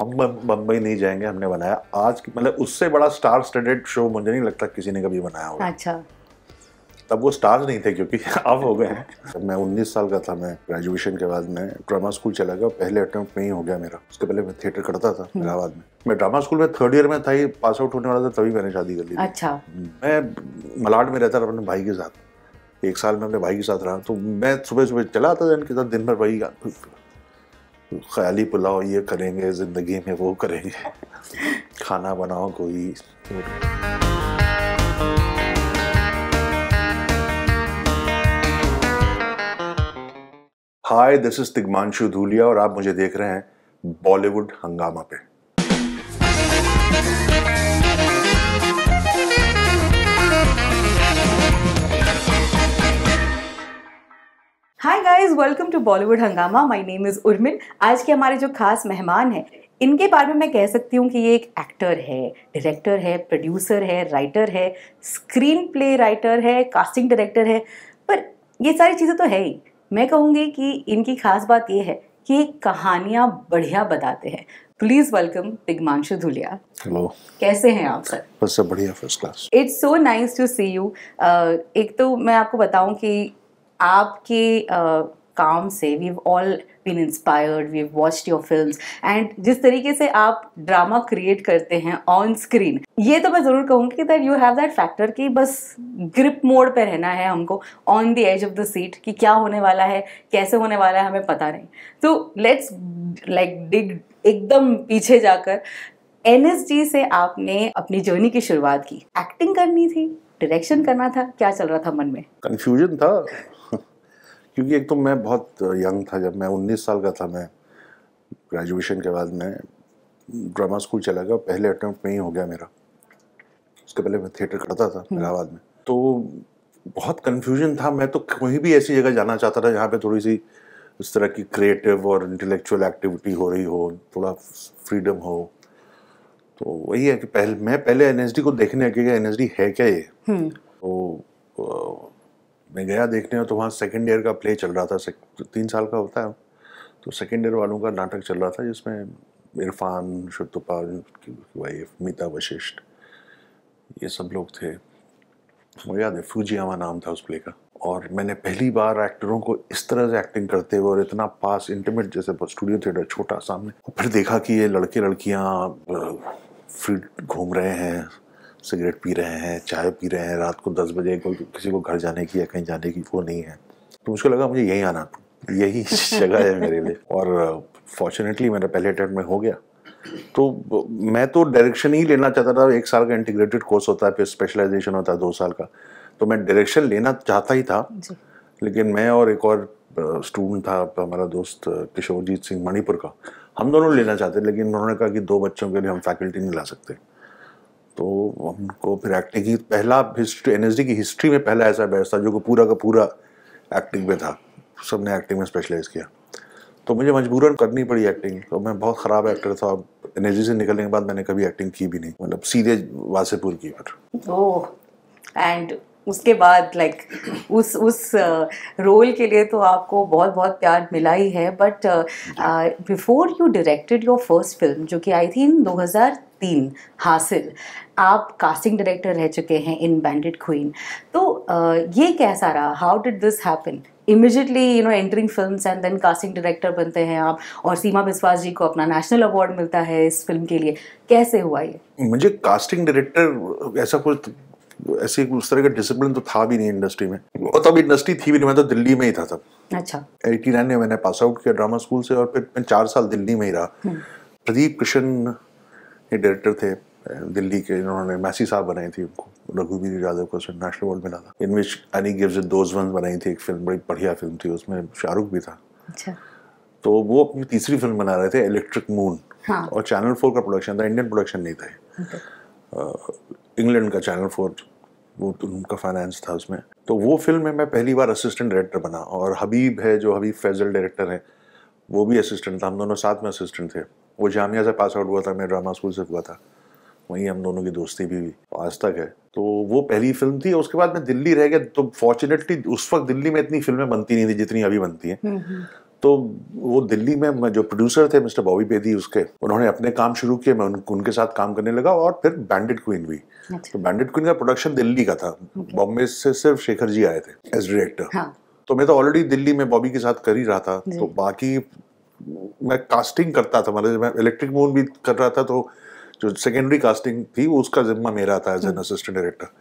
हम बम्बई नहीं जाएंगे हमने बनाया आज मतलब उससे बड़ा स्टार स्टडेड शो मुझे नहीं लगता किसी ने कभी बनाया होगा अच्छा तब वो स्टार्स नहीं थे क्योंकि अब हो गए हैं मैं 19 साल का था मैं ग्रेजुएशन के बाद मैं ड्रामा स्कूल चला गया पहले अटेम्प्ट में ही हो गया मेरा उसके पहले मैं थिएटर करता था हम्म। इलाहाबाद में मैं ड्रामा स्कूल में थर्ड ईयर में था ही पास आउट होने वाला था तभी मैंने शादी कर ली अच्छा मैं मलाड में रहता था अपने भाई के साथ एक साल में अपने भाई के साथ रहा तो मैं सुबह सुबह चला आता था इनके साथ दिन भर वही ख्याली पुलाव ये करेंगे ज़िंदगी में वो करेंगे खाना बनाओ कोई hi this is Tigmanshu Dhulia और आप मुझे देख रहे हैं बॉलीवुड हंगामा पे गाइज वेलकम टू बॉलीवुड हंगामा माई नेम इज़ उर्मिन आज के हमारे जो खास मेहमान हैं इनके बारे में मैं कह सकती हूँ कि ये एक एक्टर है डायरेक्टर है प्रोड्यूसर है राइटर है स्क्रीन प्ले राइटर है कास्टिंग डायरेक्टर है पर ये सारी चीज़ें तो है ही मैं कहूँगी कि इनकी खास बात ये है कि कहानियाँ बढ़िया बताते हैं please welcome Tigmanshu Dhulia hello कैसे हैं आप सर बस सब बढ़िया first class it's so nice to see you एक तो मैं आपको बताऊं कि आपके uh, काम से we all been inspired we watched your films and जिस तरीके से आप ड्रामा क्रिएट करते हैं ऑन स्क्रीन ये तो मैं ज़रूर कहूँगी कि that you have that factor कि बस ग्रिप मोड पे रहना है हमको on the edge of the seat कि क्या होने वाला है कैसे होने वाला है हमें पता नहीं तो लेट्स लाइक डिग एकदम पीछे जाकर एन से आपने अपनी जर्नी की शुरुआत की एक्टिंग करनी थी डायरेक्शन करना था क्या चल रहा था मन में कंफ्यूजन था क्योंकि एक तो मैं बहुत यंग था जब मैं 19 साल का था मैं ग्रेजुएशन के बाद मैं ड्रामा स्कूल चला गया पहले अटैम्प्ट में ही हो गया मेरा उसके पहले मैं थिएटर करता था हम्म। इलाहाबाद में तो बहुत कन्फ्यूजन था मैं तो कहीं भी ऐसी जगह जाना चाहता था जहाँ पे थोड़ी सी इस तरह की क्रिएटिव और इंटेलेक्चुअल एक्टिविटी हो रही हो थोड़ा फ्रीडम हो तो वही है कि पहले मैं पहले एन को देखने के एन है क्या ये हम्म। तो मैं गया देखने तो वहाँ सेकेंड ईयर का प्ले चल रहा था तीन साल का होता है तो सेकेंड ईयर वालों का नाटक चल रहा था जिसमें इरफान शुतुपाल की वाइफ मीता वशिष्ठ ये सब लोग थे वो याद है फूजियामा नाम था उस प्ले का और मैंने पहली बार एक्टरों को इस तरह से एक्टिंग करते हुए और इतना पास इंटीमेट जैसे स्टूडियो थिएटर छोटा सामने फिर देखा कि ये लड़के लड़कियाँ फ्री घूम रहे हैं सिगरेट पी रहे हैं चाय पी रहे हैं रात को दस बजे को किसी को घर जाने की या कहीं जाने की वो नहीं है तो मुझको लगा मुझे यहीं आना यही जगह है मेरे लिए और फॉर्चुनेटली मेरा पहले अटैम्प्ट में हो गया तो मैं तो डायरेक्शन ही लेना चाहता था एक साल का इंटीग्रेटेड कोर्स होता है फिर स्पेशलाइजेशन होता है दो साल का तो मैं डायरेक्शन लेना चाहता ही था लेकिन मैं और एक और स्टूडेंट था हमारा दोस्त किशोरजीत सिंह मणिपुर का हम दोनों लेना चाहते लेकिन उन्होंने कहा कि दो बच्चों के लिए हम फैकल्टी नहीं ला सकते तो हमको फिर एक्टिंग की पहला हिस्ट्री एन की हिस्ट्री में पहला ऐसा बैच था जो कि पूरा का पूरा एक्टिंग में था सब ने एक्टिंग में स्पेशलाइज किया तो मुझे मजबूरन करनी पड़ी एक्टिंग तो मैं बहुत ख़राब एक्टर था एन से निकलने के बाद मैंने कभी एक्टिंग की भी नहीं मतलब सीधे वासेपुर की फिर एंड उसके बाद लाइक like, उस उस रोल के लिए तो आपको बहुत बहुत प्यार मिला ही है but before you directed your first film जो कि आई थिंक 2000 तीन हासिल आप कास्टिंग डायरेक्टर रह चुके हैं इन बैंडेड क्वीन तो ये कैसा रहा how did this happen immediately you know entering film and then casting director बनते हैं आप और सीमा बिस्वास जी को अपना नेशनल अवार्ड मिलता है इस फिल्म के लिए कैसे हुआ ये मुझे कास्टिंग डायरेक्टर ऐसा कुछ तो, ऐसे उस तरह का डिसिप्लिन तो था भी नहीं इंडस्ट्री में और तब इंडस्ट्री थी भी नहीं मैं तो दिल्ली में ही था तब अच्छा 89 में मैंने पास आउट किया ड्रामा स्कूल से और फिर मैं चार साल दिल्ली में ही रहा हम्म। प्रदीप कृष्ण ये डायरेक्टर थे दिल्ली के इन्होंने मैसी साहब बनाई थी उनको रघुवीर यादव को उसमें नेशनल अवार्ड मिला था in which any gives it those one बनाई थी एक फिल्म बड़ी बढ़िया फिल्म थी उसमें शाहरुख भी था अच्छा तो वो अपनी तीसरी फिल्म बना रहे थे इलेक्ट्रिक मून हाँ. और चैनल फोर का प्रोडक्शन था इंडियन प्रोडक्शन नहीं था इंग्लैंड का चैनल फोर वो तो उनका फाइनेंस था उसमें तो वो फिल्म में मैं पहली बार असिस्टेंट डायरेक्टर बना और हबीब है जो हबीब फैजल डायरेक्टर है वो भी असिस्टेंट था हम दोनों साथ में असिस्टेंट थे वो जामिया से पास आउट हुआ था मैं ड्रामा स्कूल से हुआ था वहीं हम दोनों की दोस्ती भी हुई आज तक है तो वो पहली फिल्म थी उसके बाद मैं दिल्ली रह गया तो फॉर्चुनेटली उस वक्त दिल्ली में इतनी फिल्में बनती नहीं थी जितनी अभी बनती हैं हम्म, हम्म। तो वो दिल्ली में जो प्रोड्यूसर थे मिस्टर बॉबी बेदी उसके उन्होंने अपने काम शुरू किए मैं उन, उनके साथ काम करने लगा और फिर बैंडेड क्वीन भी तो बैंडेड क्वीन का प्रोडक्शन दिल्ली का था बॉम्बे से सिर्फ शेखर जी आए थे एज डायरेक्टर हाँ। तो मैं तो ऑलरेडी दिल्ली में बॉबी के साथ कर ही रहा था तो बाकी मैं कास्टिंग करता था मतलब मैं इलेक्ट्रिक मून भी कर रहा था तो जो सेकेंडरी कास्टिंग थी वो उसका जिम्मा मेरा था एज एन असिस्टेंट डायरेक्टर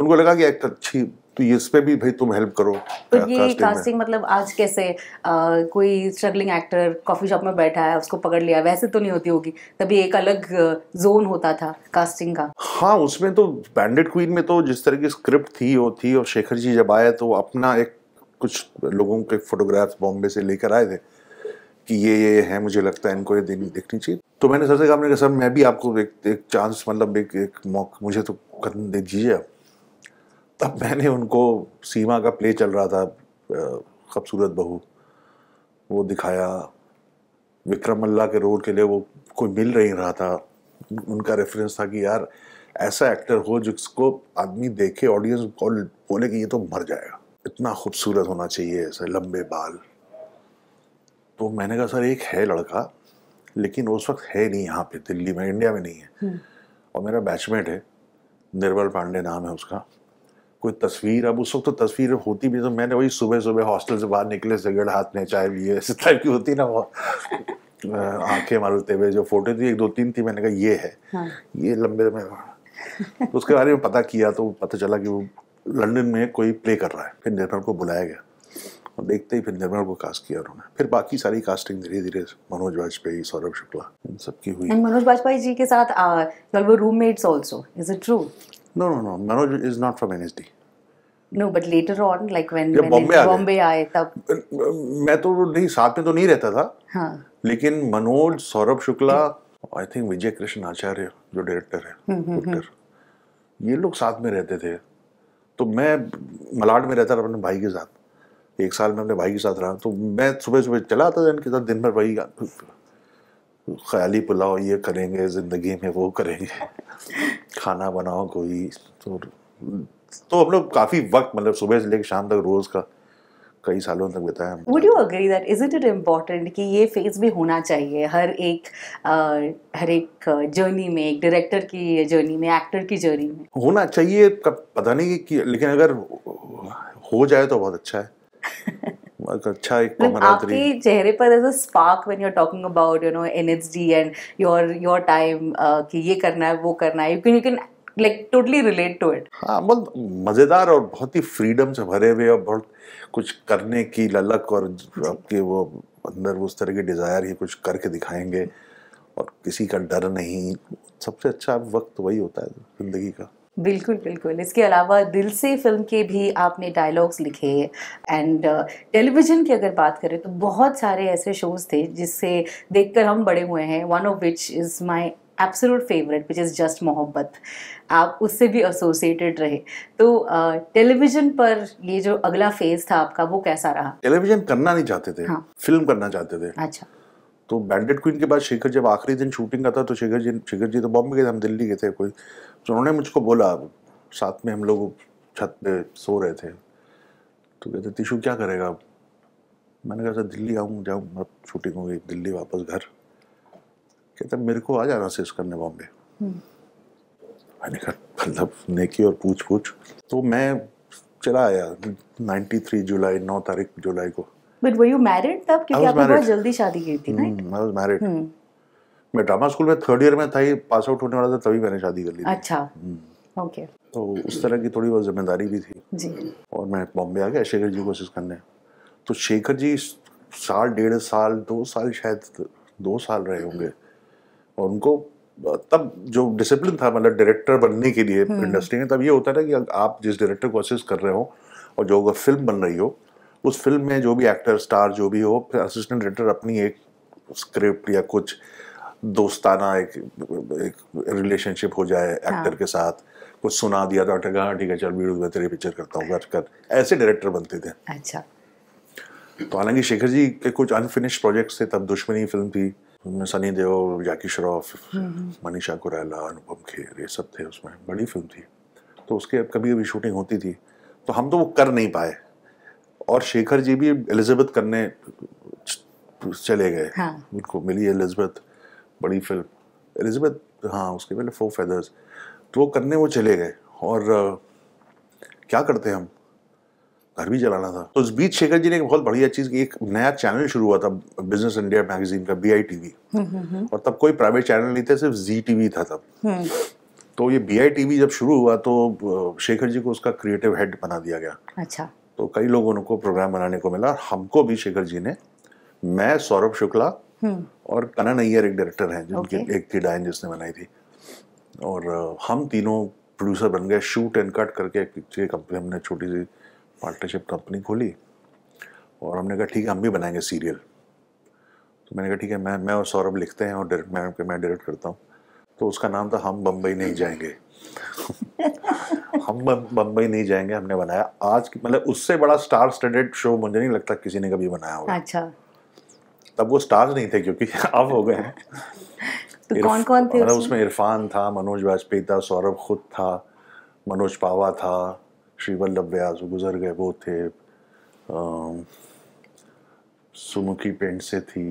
उनको लगा कि एक्टर अच्छी तो ये इस पे भी भाई तुम हेल्प करो तो ये कास्टिंग, कास्टिंग मतलब आज कैसे आ, कोई स्ट्रगलिंग एक्टर कॉफी शॉप में बैठा है उसको पकड़ लिया वैसे तो नहीं होती होगी तभी एक अलग जोन होता था कास्टिंग का हाँ उसमें तो बैंडेड क्वीन में तो जिस तरह की स्क्रिप्ट थी वो थी और शेखर जी जब आए तो अपना एक कुछ लोगों के फोटोग्राफ्स बॉम्बे से लेकर आए थे कि ये ये है मुझे लगता है इनको ये देनी देखनी चाहिए तो मैंने सर से कहा मैंने कहा सर मैं भी आपको एक एक चांस मतलब एक एक मौक मुझे तो कदम दे दीजिए आप तब मैंने उनको सीमा का प्ले चल रहा था खूबसूरत बहू वो दिखाया विक्रम मल्ला के रोल के लिए वो कोई मिल नहीं रहा था उनका रेफरेंस था कि यार ऐसा एक्टर हो जिसको आदमी देखे ऑडियंस बोले कि ये तो मर जाएगा इतना खूबसूरत होना चाहिए ऐसे लंबे बाल तो मैंने कहा सर एक है लड़का लेकिन उस वक्त है नहीं यहाँ पे दिल्ली में इंडिया में नहीं है हम्म। और मेरा बैचमेट है निर्मल पांडे नाम है उसका कोई तस्वीर अब उस वक्त तो तस्वीर होती भी तो मैंने वही सुबह सुबह हॉस्टल से बाहर निकले सिगरेट हाथ में चाय लिए इस टाइप की होती ना वो आंखें मारते हुए जो फोटो थी एक दो तीन थी मैंने कहा ये है हाँ। ये लंबे में तो उसके बारे में पता किया तो पता चला कि वो लंदन में कोई प्ले कर रहा है फिर निर्मल को बुलाया गया और देखते ही फिर निर्मल को कास्ट किया उन्होंने फिर बाकी सारी कास्टिंग धीरे धीरे मनोज वाजपेयी सौरभ शुक्ला इन सबकी हुई एंड मनोज वाजपेयी जी के साथ you were roommates also is it true no no no Manoj is not from NSD no but later on like when Bombay आए तब मैं तो नहीं साथ में तो नहीं रहता था हां लेकिन Manoj Saurabh Shukla I hmm. Think Vijay Krishna Acharya जो डायरेक्टर है डायरेक्टर हम्म, हम्म, ये लोग साथ में रहते थे तो मैं मलाड में रहता था अपने भाई के साथ एक साल में अपने भाई के साथ रहा तो मैं सुबह सुबह चला आता था इनके साथ दिन भर भाई ख्याली पुलाव ये करेंगे ज़िंदगी में वो करेंगे खाना बनाओ कोई तो तो हम लोग काफ़ी वक्त मतलब सुबह से लेकर शाम तक रोज़ का कई सालों तक बिताया would you agree that is it it important कि ये फेज भी होना चाहिए हर एक आ, हर एक जर्नी में एक डायरेक्टर की जर्नी में एक्टर की जर्नी में होना चाहिए कब पता नहीं कि लेकिन अगर हो जाए तो बहुत अच्छा है अच्छा एक मतलब आपके चेहरे पर uh, कि ये करना है वो करना है हाँ, बहुत मज़ेदार और बहुत ही फ्रीडम से भरे हुए और बहुत कुछ करने की ललक और आपके वो अंदर उस तरह की डिज़ायर कुछ करके दिखाएंगे और किसी का डर नहीं सबसे अच्छा वक्त वही होता है ज़िंदगी का बिल्कुल बिल्कुल इसके अलावा दिल से फिल्म के भी आपने डायलॉग्स लिखे एंड टेलीविज़न uh, की अगर बात करें तो बहुत सारे ऐसे शोज़ थे जिससे देखकर हम बड़े हुए हैं one of which is my absolute favourite which is just मोहब्बत आप उससे भी एसोसिएटेड रहे तो टेलीविज़न uh, पर ये जो अगला फेज था आपका वो कैसा रहा टेलीविज़न करना नहीं चाहते थे हाँ. फिल्म करना चाहते थे अच्छा तो बैंडेड क्वीन के बाद शेखर जब आखिरी दिन शूटिंग का था तो शेखर जी शेखर जी तो बॉम्बे गए थे हम दिल्ली गए थे कोई तो उन्होंने मुझको बोला साथ में हम लोग छत पे सो रहे थे तो कहते तीशु क्या करेगा मैंने कहा सर दिल्ली आऊँ जाऊँ अब शूटिंग होगी दिल्ली वापस घर कहता मेरे को आ जाना सेस करने बॉम्बे हम्म। मैंने कहा मतलब नेकी और पूछ पूछ तो मैं चला आया थ्री जुलाई नौ तारीख जुलाई को बट वर यू मैरिड तब क्योंकि आपने बहुत जल्दी शादी की थी ना आई वाज मैरिड मैं ड्रामा स्कूल में थर्ड ईयर में था ही पास आउट होने वाला था तभी मैंने शादी कर ली अच्छा ओके हम्म। तो उस तरह की थोड़ी बहुत जिम्मेदारी भी थी जी और मैं बॉम्बे आ गया शेखर जी को असिस्ट करने तो शेखर जी साल डेढ़ साल दो साल शायद दो साल रहे होंगे और उनको तब जो डिसिप्लिन था मतलब डायरेक्टर बनने के लिए इंडस्ट्री हम्म। में तब ये होता था कि आप जिस डायरेक्टर को असिस्ट कर रहे हो और जो अगर फिल्म बन रही हो उस फिल्म में जो भी एक्टर स्टार जो भी हो फिर असिस्टेंट डायरेक्टर अपनी एक स्क्रिप्ट या कुछ दोस्ताना एक एक रिलेशनशिप हो जाए एक्टर हाँ। के साथ कुछ सुना दिया तो डॉक्टर कहा ठीक है चल वीडियो में तेरी पिक्चर करता हूँ कर ऐसे डायरेक्टर बनते थे अच्छा तो हालांकि शेखर जी के कुछ अनफिनिश प्रोजेक्ट्स थे तब दुश्मनी फिल्म थी सनी देओल जाकी श्रॉफ हम्म, हम्म। मनीषा कुरैला अनुपम खेर ये सब थे उसमें बड़ी फिल्म थी तो उसके अब कभी कभी शूटिंग होती थी तो हम तो वो कर नहीं पाए और शेखर जी भी एलिजाबेथ करने चले गए हाँ. उनको मिली एलिजाबेथ बड़ी फिल्म एलिजाबेथ हाँ उसके पहले फोर फेदर्स तो वो करने वो चले गए और आ, क्या करते हम घर भी चलाना था तो उस बीच शेखर जी ने एक बहुत बढ़िया चीज़ की एक नया चैनल शुरू हुआ था बिजनेस इंडिया मैगजीन का बी आई टीवी और तब कोई प्राइवेट चैनल नहीं था सिर्फ जी टीवी था तब हम्म। तो ये बी आई वी जब शुरू हुआ तो शेखर जी को उसका क्रिएटिव हेड बना दिया गया अच्छा तो कई लोगों को प्रोग्राम बनाने को मिला और हमको भी शेखर जी ने मैं सौरभ शुक्ला हम्म। और कनन अय्यर एक डायरेक्टर हैं जिनकी okay. एक थी डायन जिसने बनाई थी और हम तीनों प्रोड्यूसर बन गए शूट एंड कट करके एक पिक्चर कंपनी हमने छोटी सी पार्टनरशिप कंपनी खोली और हमने कहा ठीक है हम भी बनाएंगे सीरियल तो मैंने कहा ठीक है मैं मैं और सौरभ लिखते हैं और मैं मैं डायरेक्ट करता हूँ तो उसका नाम था हम बम्बई नहीं जाएंगे हम बम्बई नहीं जाएंगे हमने बनाया आज मतलब उससे बड़ा स्टार स्टडेड शो मुझे नहीं लगता किसी ने कभी बनाया होगा अच्छा तब वो स्टार्स नहीं थे क्योंकि अब हो गए हैं तो इर्फ... कौन कौन थे उसमें, मतलब उसमें इरफान था मनोज वाजपेयी था सौरभ खुद था मनोज पावा था श्री वल्लभ व्यास गुजर गए वो थे सुमुखी पेंट से थी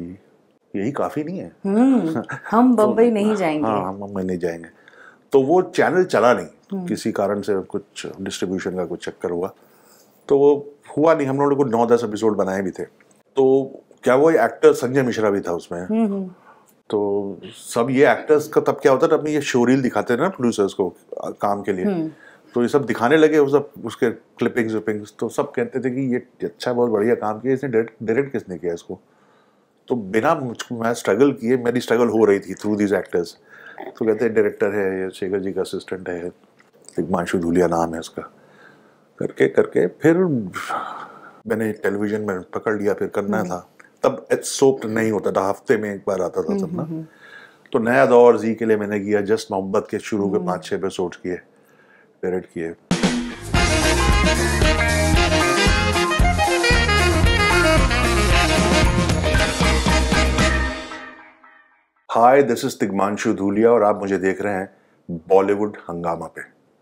यही काफी नहीं है हम्म, तो हाँ, हम बम्बई नहीं जाएंगे हाँ हम बम्बई नहीं जाएंगे तो वो चैनल चला नहीं हम्म। किसी कारण से कुछ डिस्ट्रीब्यूशन का कुछ चक्कर हुआ तो वो हुआ नहीं हम लोगों को नौ दस एपिसोड बनाए भी थे तो क्या वो एक्टर संजय मिश्रा भी था उसमें हम्म, हम्म। तो सब ये एक्टर्स का तब क्या होता था अपनी ये शोरील दिखाते थे ना प्रोड्यूसर्स को काम के लिए तो ये सब दिखाने लगे वो सब उसके क्लिपिंग्स विपिंग्स तो सब कहते थे कि ये अच्छा बहुत बढ़िया काम किया इसने डायरेक्ट किसने किया इसको तो बिना मैं स्ट्रगल किए मेरी स्ट्रगल हो रही थी थ्रू दीज एक्टर्स तो कहते हैं डायरेक्टर है या शेखर जी का असिस्टेंट है एक मानशु धूलिया नाम है उसका करके करके फिर मैंने टेलीविजन में पकड़ लिया फिर करना हम्म। था तब सोप नहीं होता था हफ्ते में एक बार आता था हम्म, सब ना हम्म, तो नया दौर जी के लिए मैंने किया जस्ट मोहब्बत के शुरू के पाँच छः एपिसोड किए डायरेक्ट किए hi this is Tigmanshu Dhulia और आप मुझे देख रहे हैं बॉलीवुड हंगामा पे